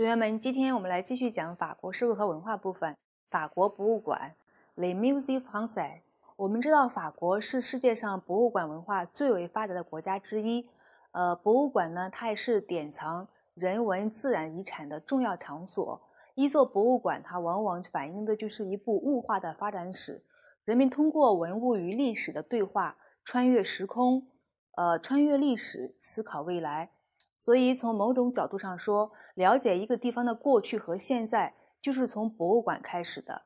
同学们，今天我们来继续讲法国社会和文化部分。法国博物馆，The m u s e e d'Orsay。我们知道，法国是世界上博物馆文化最为发达的国家之一。呃，博物馆呢，它也是典藏人文自然遗产的重要场所。一座博物馆，它往往反映的就是一部物化的发展史。人们通过文物与历史的对话，穿越时空，呃，穿越历史，思考未来。所以，从某种角度上说，了解一个地方的过去和现在，就是从博物馆开始的。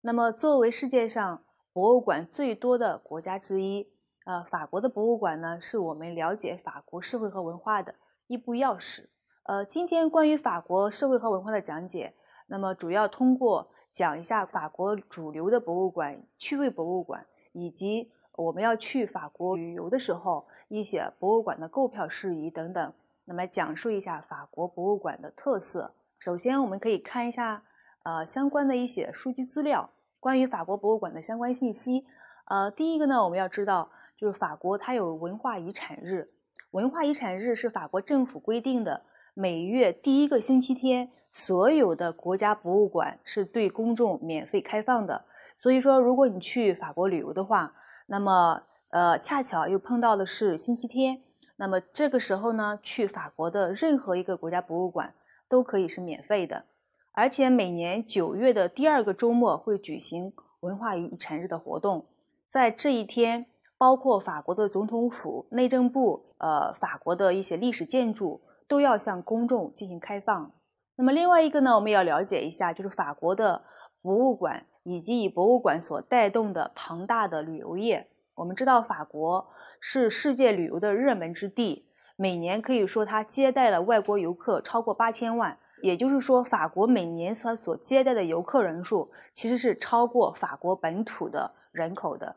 那么，作为世界上博物馆最多的国家之一，呃，法国的博物馆呢，是我们了解法国社会和文化的一部钥匙。呃，今天关于法国社会和文化的讲解，那么主要通过讲一下法国主流的博物馆、趣味博物馆，以及我们要去法国旅游的时候一些博物馆的购票事宜等等。那么，讲述一下法国博物馆的特色。首先，我们可以看一下，呃，相关的一些数据资料，关于法国博物馆的相关信息。呃，第一个呢，我们要知道就是法国它有文化遗产日，文化遗产日是法国政府规定的，每月第一个星期天，所有的国家博物馆是对公众免费开放的。所以说，如果你去法国旅游的话，那么，呃，恰巧又碰到的是星期天。那么这个时候呢，去法国的任何一个国家博物馆都可以是免费的，而且每年九月的第二个周末会举行文化遗产日的活动，在这一天，包括法国的总统府、内政部，呃，法国的一些历史建筑都要向公众进行开放。那么另外一个呢，我们要了解一下，就是法国的博物馆以及以博物馆所带动的庞大的旅游业。我们知道，法国是世界旅游的热门之地，每年可以说它接待了外国游客超过八千万。也就是说，法国每年所所接待的游客人数其实是超过法国本土的人口的。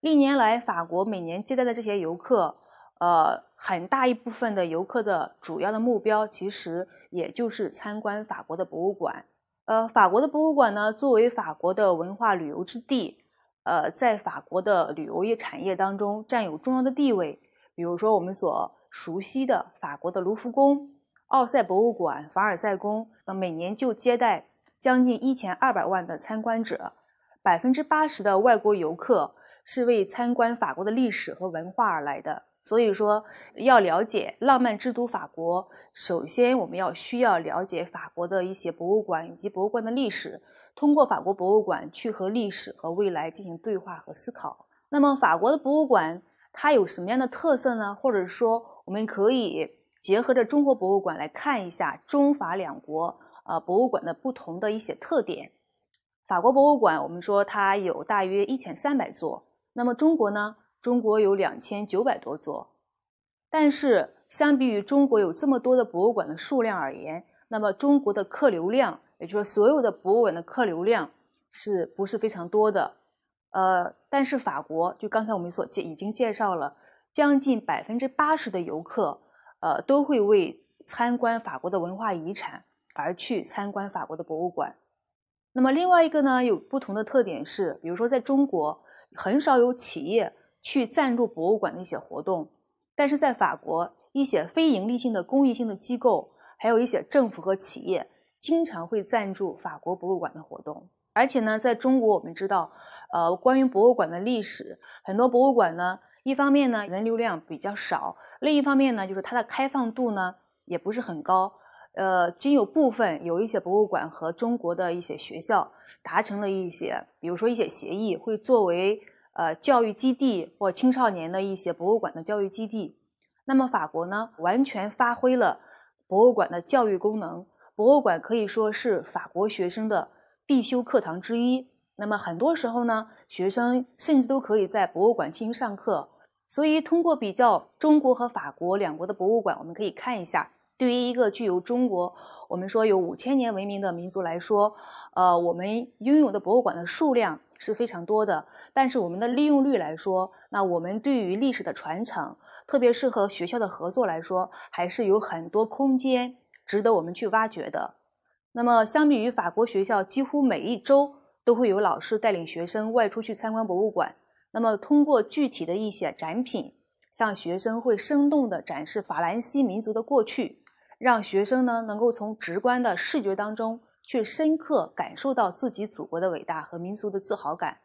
历年来，法国每年接待的这些游客，呃，很大一部分的游客的主要的目标其实也就是参观法国的博物馆。呃，法国的博物馆呢，作为法国的文化旅游之地。呃，在法国的旅游业产业当中占有重要的地位。比如说，我们所熟悉的法国的卢浮宫、奥赛博物馆、凡尔赛宫，呃，每年就接待将近一千二百万的参观者，百分之八十的外国游客是为参观法国的历史和文化而来的。所以说，要了解浪漫之都法国，首先我们要需要了解法国的一些博物馆以及博物馆的历史。通过法国博物馆去和历史和未来进行对话和思考。那么，法国的博物馆它有什么样的特色呢？或者说，我们可以结合着中国博物馆来看一下中法两国啊博物馆的不同的一些特点。法国博物馆，我们说它有大约一千三百座。那么中国呢？中国有两千九百多座。但是，相比于中国有这么多的博物馆的数量而言，那么中国的客流量。也就是说，所有的博物馆的客流量是不是非常多的？呃，但是法国就刚才我们所介已经介绍了，将近百分之八十的游客，呃，都会为参观法国的文化遗产而去参观法国的博物馆。那么另外一个呢，有不同的特点是，比如说在中国，很少有企业去赞助博物馆的一些活动，但是在法国，一些非盈利性的公益性的机构，还有一些政府和企业。经常会赞助法国博物馆的活动，而且呢，在中国我们知道，呃，关于博物馆的历史，很多博物馆呢，一方面呢人流量比较少，另一方面呢就是它的开放度呢也不是很高，呃，仅有部分有一些博物馆和中国的一些学校达成了一些，比如说一些协议，会作为呃教育基地或青少年的一些博物馆的教育基地。那么法国呢，完全发挥了博物馆的教育功能。博物馆可以说是法国学生的必修课堂之一。那么很多时候呢，学生甚至都可以在博物馆进行上课。所以，通过比较中国和法国两国的博物馆，我们可以看一下，对于一个具有中国我们说有五千年文明的民族来说，呃，我们拥有的博物馆的数量是非常多的。但是，我们的利用率来说，那我们对于历史的传承，特别是和学校的合作来说，还是有很多空间。值得我们去挖掘的。那么，相比于法国学校，几乎每一周都会有老师带领学生外出去参观博物馆。那么，通过具体的一些展品，向学生会生动的展示法兰西民族的过去，让学生呢能够从直观的视觉当中去深刻感受到自己祖国的伟大和民族的自豪感。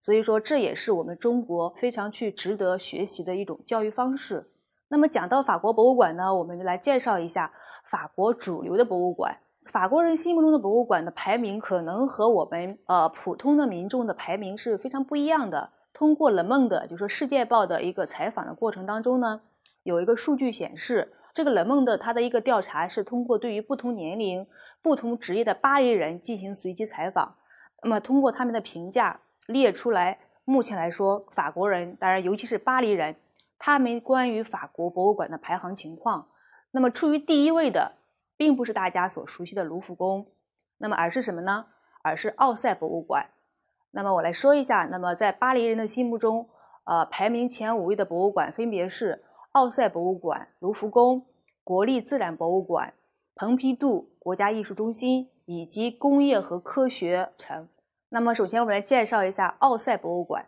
所以说，这也是我们中国非常去值得学习的一种教育方式。那么，讲到法国博物馆呢，我们就来介绍一下。法国主流的博物馆，法国人心目中的博物馆的排名，可能和我们呃普通的民众的排名是非常不一样的。通过冷梦的就说《世界报》的一个采访的过程当中呢，有一个数据显示，这个冷梦的他的一个调查是通过对于不同年龄、不同职业的巴黎人进行随机采访，那么通过他们的评价列出来，目前来说法国人，当然尤其是巴黎人，他们关于法国博物馆的排行情况。那么处于第一位的，并不是大家所熟悉的卢浮宫，那么而是什么呢？而是奥赛博物馆。那么我来说一下，那么在巴黎人的心目中，呃，排名前五位的博物馆分别是奥赛博物馆、卢浮宫、国立自然博物馆、蓬皮杜国家艺术中心以及工业和科学城。那么首先我们来介绍一下奥赛博物馆。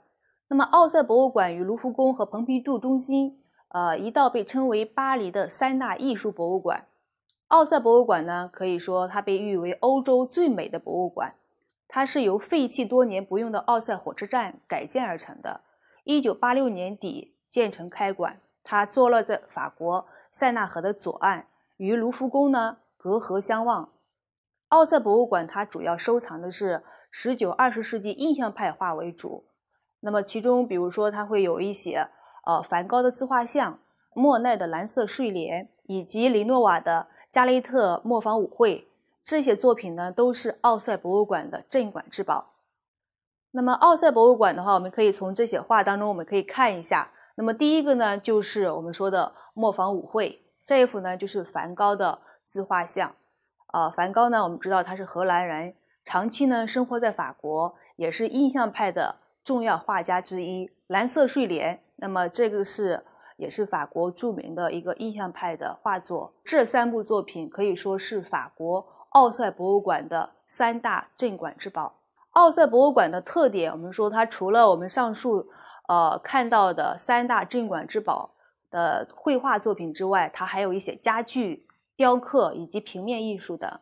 那么奥赛博物馆与卢浮宫和蓬皮杜中心。呃，一道被称为巴黎的三大艺术博物馆，奥赛博物馆呢，可以说它被誉为欧洲最美的博物馆。它是由废弃多年不用的奥赛火车站改建而成的，一九八六年底建成开馆。它坐落在法国塞纳河的左岸，与卢浮宫呢隔河相望。奥赛博物馆它主要收藏的是十九、二十世纪印象派画为主。那么其中，比如说，它会有一些。呃，梵高的自画像、莫奈的蓝色睡莲以及雷诺瓦的《加雷特磨坊舞会》，这些作品呢都是奥赛博物馆的镇馆之宝。那么，奥赛博物馆的话，我们可以从这些画当中，我们可以看一下。那么，第一个呢，就是我们说的磨坊舞会这一幅呢，就是梵高的自画像。啊，梵高呢，我们知道他是荷兰人，长期呢生活在法国，也是印象派的重要画家之一。蓝色睡莲。那么这个是也是法国著名的一个印象派的画作。这三部作品可以说是法国奥赛博物馆的三大镇馆之宝。奥赛博物馆的特点，我们说它除了我们上述呃看到的三大镇馆之宝的绘画作品之外，它还有一些家具、雕刻以及平面艺术的。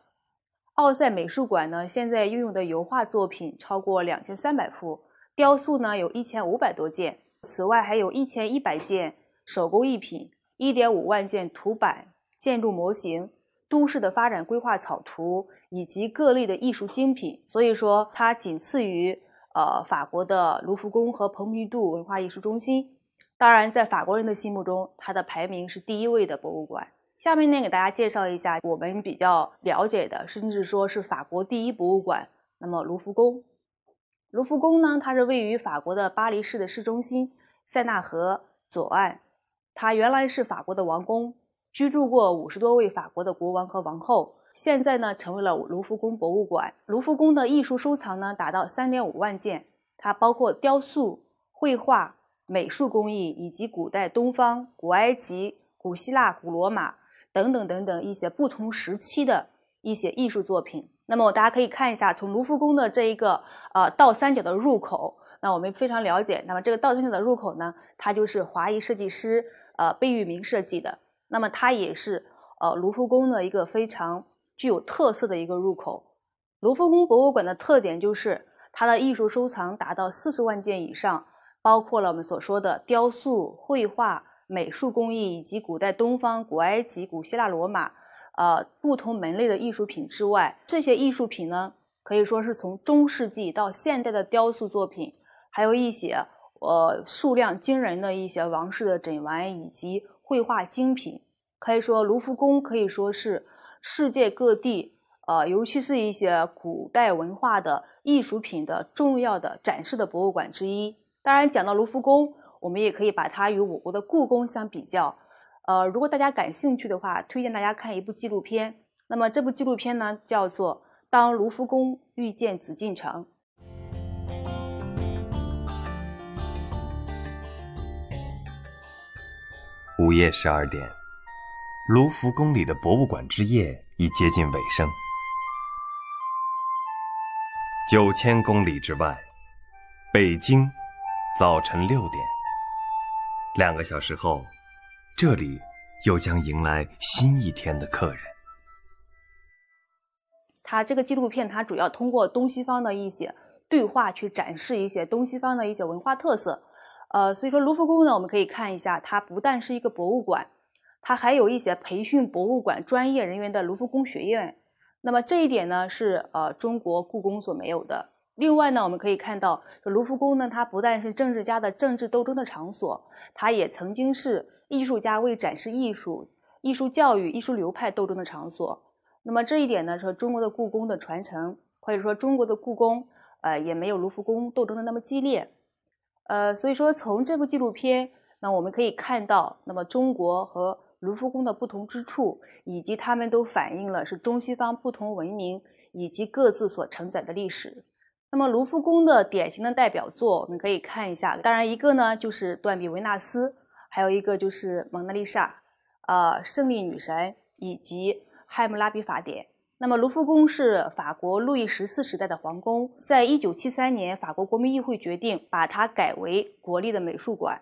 奥赛美术馆呢，现在拥有的油画作品超过两千三百幅，雕塑呢有一千五百多件。此外，还有一千一百件手工艺品、一点五万件图版、建筑模型、都市的发展规划草图以及各类的艺术精品。所以说，它仅次于呃法国的卢浮宫和蓬皮杜文化艺术中心。当然，在法国人的心目中，它的排名是第一位的博物馆。下面呢，给大家介绍一下我们比较了解的，甚至说是法国第一博物馆，那么卢浮宫。卢浮宫呢，它是位于法国的巴黎市的市中心，塞纳河左岸。它原来是法国的王宫，居住过五十多位法国的国王和王后。现在呢，成为了卢浮宫博物馆。卢浮宫的艺术收藏呢，达到三点五万件。它包括雕塑、绘画、美术工艺，以及古代东方、古埃及、古希腊、古罗马等等等等一些不同时期的一些艺术作品。那么大家可以看一下，从卢浮宫的这一个呃倒三角的入口，那我们非常了解。那么这个倒三角的入口呢，它就是华裔设计师呃贝聿铭设计的。那么它也是呃卢浮宫的一个非常具有特色的一个入口。卢浮宫博物馆的特点就是它的艺术收藏达到四十万件以上，包括了我们所说的雕塑、绘画、美术工艺以及古代东方、古埃及、古希腊、罗马。呃，不同门类的艺术品之外，这些艺术品呢，可以说是从中世纪到现代的雕塑作品，还有一些呃数量惊人的一些王室的枕玩以及绘画精品。可以说，卢浮宫可以说是世界各地呃，尤其是一些古代文化的艺术品的重要的展示的博物馆之一。当然，讲到卢浮宫，我们也可以把它与我国的故宫相比较。呃，如果大家感兴趣的话，推荐大家看一部纪录片。那么这部纪录片呢，叫做《当卢浮宫遇见紫禁城》。午夜十二点，卢浮宫里的博物馆之夜已接近尾声。九千公里之外，北京，早晨六点。两个小时后。这里又将迎来新一天的客人。它这个纪录片，它主要通过东西方的一些对话去展示一些东西方的一些文化特色。呃，所以说卢浮宫呢，我们可以看一下，它不但是一个博物馆，它还有一些培训博物馆专业人员的卢浮宫学院。那么这一点呢，是呃中国故宫所没有的。另外呢，我们可以看到，卢浮宫呢，它不但是政治家的政治斗争的场所，它也曾经是艺术家为展示艺术、艺术教育、艺术流派斗争的场所。那么这一点呢，说中国的故宫的传承，或者说中国的故宫，呃，也没有卢浮宫斗争的那么激烈。呃，所以说从这部纪录片，那我们可以看到，那么中国和卢浮宫的不同之处，以及他们都反映了是中西方不同文明以及各自所承载的历史。那么卢浮宫的典型的代表作，我们可以看一下。当然，一个呢就是断臂维纳斯，还有一个就是蒙娜丽莎，呃，胜利女神以及《汉姆拉比法典》。那么卢浮宫是法国路易十四时代的皇宫，在一九七三年，法国国民议会决定把它改为国立的美术馆。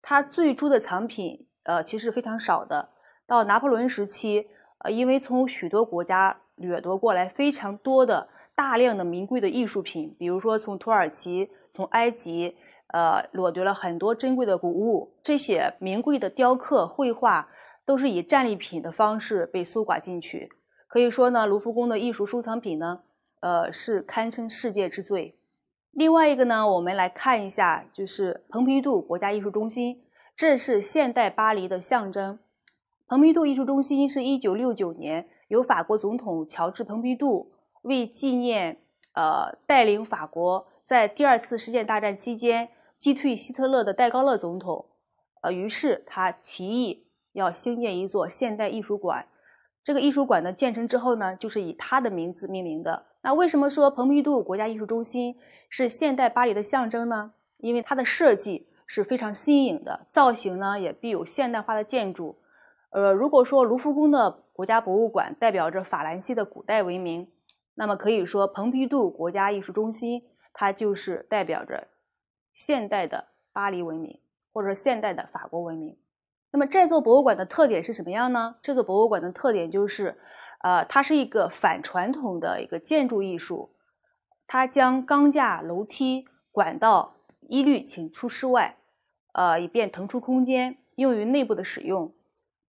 它最初的藏品，呃，其实非常少的。到拿破仑时期，呃，因为从许多国家掠夺过来非常多的。大量的名贵的艺术品，比如说从土耳其、从埃及，呃，掠夺了很多珍贵的古物。这些名贵的雕刻、绘画，都是以战利品的方式被搜刮进去。可以说呢，卢浮宫的艺术收藏品呢，呃，是堪称世界之最。另外一个呢，我们来看一下，就是蓬皮杜国家艺术中心，这是现代巴黎的象征。蓬皮杜艺术中心是一九六九年由法国总统乔治·蓬皮杜。为纪念呃带领法国在第二次世界大战期间击退希特勒的戴高乐总统，呃于是他提议要兴建一座现代艺术馆。这个艺术馆呢建成之后呢，就是以他的名字命名的。那为什么说蓬皮杜国家艺术中心是现代巴黎的象征呢？因为它的设计是非常新颖的，造型呢也必有现代化的建筑。呃，如果说卢浮宫的国家博物馆代表着法兰西的古代文明。那么可以说，蓬皮杜国家艺术中心，它就是代表着现代的巴黎文明，或者说现代的法国文明。那么这座博物馆的特点是什么样呢？这座博物馆的特点就是，呃，它是一个反传统的一个建筑艺术，它将钢架、楼梯、管道一律请出室外，呃，以便腾出空间用于内部的使用。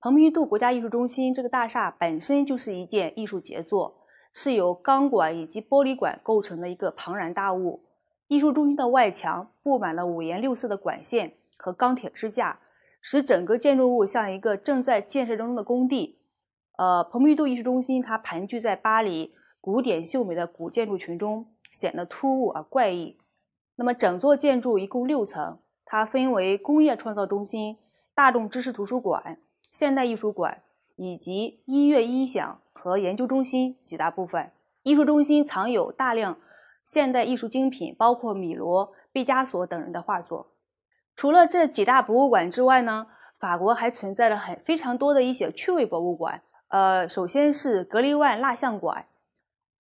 蓬皮杜国家艺术中心这个大厦本身就是一件艺术杰作。是由钢管以及玻璃管构成的一个庞然大物。艺术中心的外墙布满了五颜六色的管线和钢铁支架，使整个建筑物像一个正在建设中的工地。呃，蓬皮杜艺术中心它盘踞在巴黎古典秀美的古建筑群中，显得突兀而怪异。那么，整座建筑一共六层，它分为工业创造中心、大众知识图书馆、现代艺术馆以及音乐音响。和研究中心几大部分，艺术中心藏有大量现代艺术精品，包括米罗、毕加索等人的画作。除了这几大博物馆之外呢，法国还存在了很非常多的一些趣味博物馆。呃，首先是格利万蜡像馆，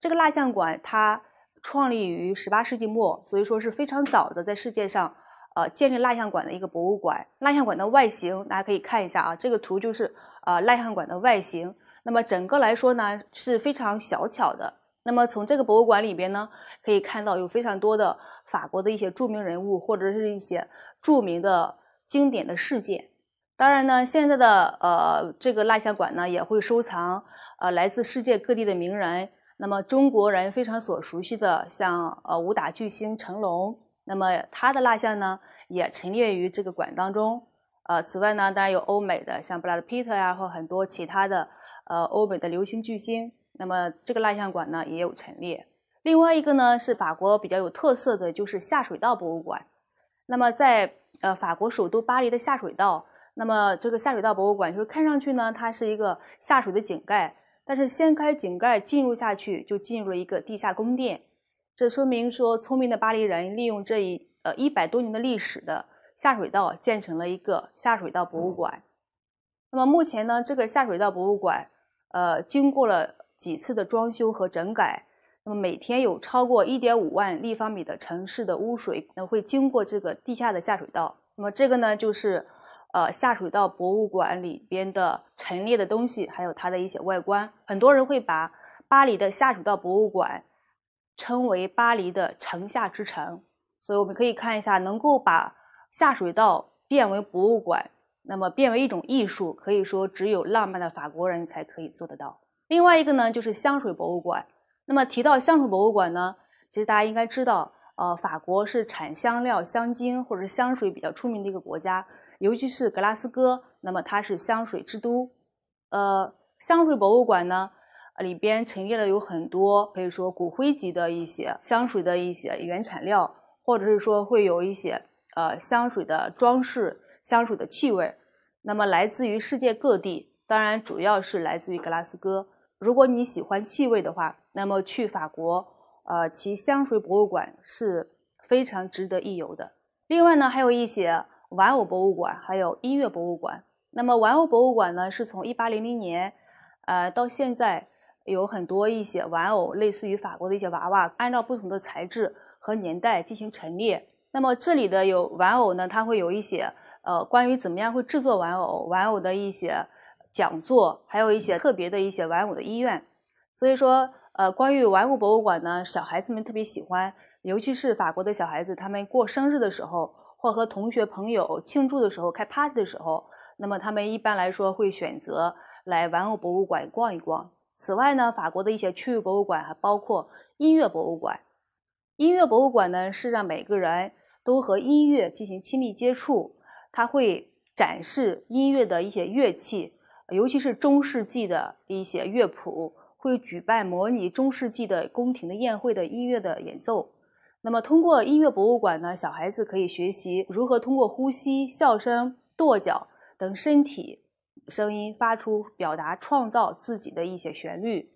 这个蜡像馆它创立于十八世纪末，所以说是非常早的在世界上呃建立蜡像馆的一个博物馆。蜡像馆的外形大家可以看一下啊，这个图就是呃蜡像馆的外形。那么整个来说呢是非常小巧的。那么从这个博物馆里边呢，可以看到有非常多的法国的一些著名人物，或者是一些著名的经典的事件。当然呢，现在的呃这个蜡像馆呢也会收藏呃来自世界各地的名人。那么中国人非常所熟悉的像呃武打巨星成龙，那么他的蜡像呢也陈列于这个馆当中。呃，此外呢，当然有欧美的像布拉德·皮特呀，或很多其他的。呃，欧美的流行巨星，那么这个蜡像馆呢也有陈列。另外一个呢是法国比较有特色的就是下水道博物馆。那么在呃法国首都巴黎的下水道，那么这个下水道博物馆就是看上去呢它是一个下水的井盖，但是掀开井盖进入下去就进入了一个地下宫殿。这说明说聪明的巴黎人利用这一呃一百多年的历史的下水道建成了一个下水道博物馆。那么目前呢这个下水道博物馆。呃，经过了几次的装修和整改，那么每天有超过一点五万立方米的城市的污水，那会经过这个地下的下水道。那么这个呢，就是呃下水道博物馆里边的陈列的东西，还有它的一些外观。很多人会把巴黎的下水道博物馆称为巴黎的城下之城。所以我们可以看一下，能够把下水道变为博物馆。那么，变为一种艺术，可以说只有浪漫的法国人才可以做得到。另外一个呢，就是香水博物馆。那么提到香水博物馆呢，其实大家应该知道，呃，法国是产香料、香精或者香水比较出名的一个国家，尤其是格拉斯哥，那么它是香水之都。呃，香水博物馆呢，里边陈列了有很多可以说骨灰级的一些香水的一些原产料，或者是说会有一些呃香水的装饰。香水的气味，那么来自于世界各地，当然主要是来自于格拉斯哥。如果你喜欢气味的话，那么去法国，呃，其香水博物馆是非常值得一游的。另外呢，还有一些玩偶博物馆，还有音乐博物馆。那么玩偶博物馆呢，是从一八零零年，呃，到现在有很多一些玩偶，类似于法国的一些娃娃，按照不同的材质和年代进行陈列。那么这里的有玩偶呢，它会有一些。呃，关于怎么样会制作玩偶，玩偶的一些讲座，还有一些特别的一些玩偶的医院。所以说，呃，关于玩偶博物馆呢，小孩子们特别喜欢，尤其是法国的小孩子，他们过生日的时候，或和同学朋友庆祝的时候，开 party 的时候，那么他们一般来说会选择来玩偶博物馆逛一逛。此外呢，法国的一些区域博物馆还包括音乐博物馆。音乐博物馆呢，是让每个人都和音乐进行亲密接触。它会展示音乐的一些乐器，尤其是中世纪的一些乐谱，会举办模拟中世纪的宫廷的宴会的音乐的演奏。那么，通过音乐博物馆呢，小孩子可以学习如何通过呼吸、笑声、跺脚等身体声音发出表达、创造自己的一些旋律。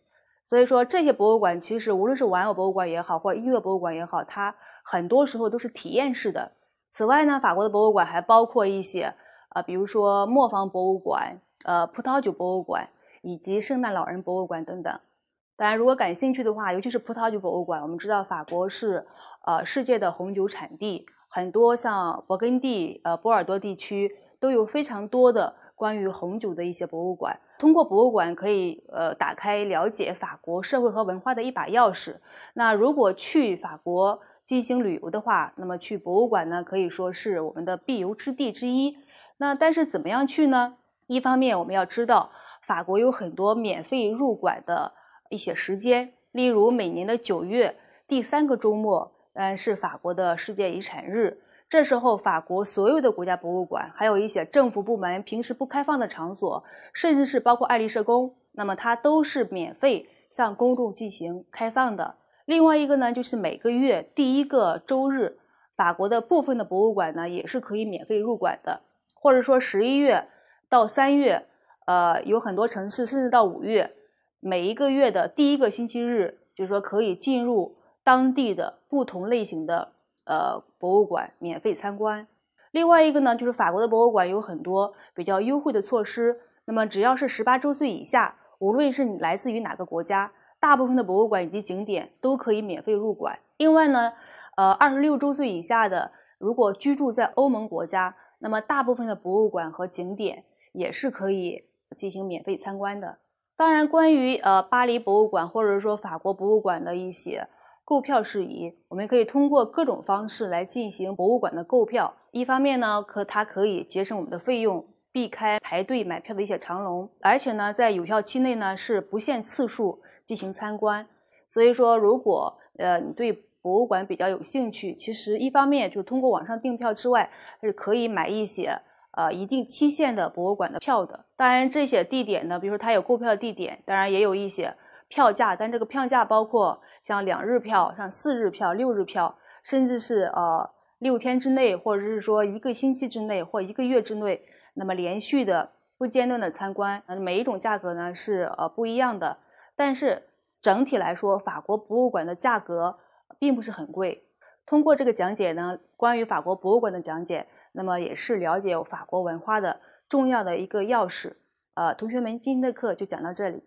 所以说，这些博物馆其实无论是玩偶博物馆也好，或音乐博物馆也好，它很多时候都是体验式的。此外呢，法国的博物馆还包括一些，呃，比如说磨坊博物馆、呃，葡萄酒博物馆以及圣诞老人博物馆等等。当然，如果感兴趣的话，尤其是葡萄酒博物馆，我们知道法国是，呃，世界的红酒产地，很多像勃艮第、呃，波尔多地区都有非常多的关于红酒的一些博物馆。通过博物馆可以，呃，打开了解法国社会和文化的一把钥匙。那如果去法国，进行旅游的话，那么去博物馆呢，可以说是我们的必游之地之一。那但是怎么样去呢？一方面我们要知道，法国有很多免费入馆的一些时间，例如每年的九月第三个周末，嗯，是法国的世界遗产日，这时候法国所有的国家博物馆，还有一些政府部门平时不开放的场所，甚至是包括爱丽舍宫，那么它都是免费向公众进行开放的。另外一个呢，就是每个月第一个周日，法国的部分的博物馆呢也是可以免费入馆的，或者说十一月到三月，呃，有很多城市甚至到五月，每一个月的第一个星期日，就是说可以进入当地的不同类型的呃博物馆免费参观。另外一个呢，就是法国的博物馆有很多比较优惠的措施，那么只要是十八周岁以下，无论是你来自于哪个国家。大部分的博物馆以及景点都可以免费入馆。另外呢，呃，二十六周岁以下的，如果居住在欧盟国家，那么大部分的博物馆和景点也是可以进行免费参观的。当然，关于呃巴黎博物馆或者说法国博物馆的一些购票事宜，我们可以通过各种方式来进行博物馆的购票。一方面呢，可它可以节省我们的费用，避开排队买票的一些长龙，而且呢，在有效期内呢是不限次数。进行参观，所以说，如果呃你对博物馆比较有兴趣，其实一方面就是通过网上订票之外，是可以买一些呃一定期限的博物馆的票的。当然，这些地点呢，比如说它有购票地点，当然也有一些票价，但这个票价包括像两日票、像四日票、六日票，甚至是呃六天之内，或者是说一个星期之内或一个月之内，那么连续的不间断的参观，每一种价格呢是呃不一样的。但是整体来说，法国博物馆的价格并不是很贵。通过这个讲解呢，关于法国博物馆的讲解，那么也是了解法国文化的重要的一个钥匙。呃，同学们，今天的课就讲到这里。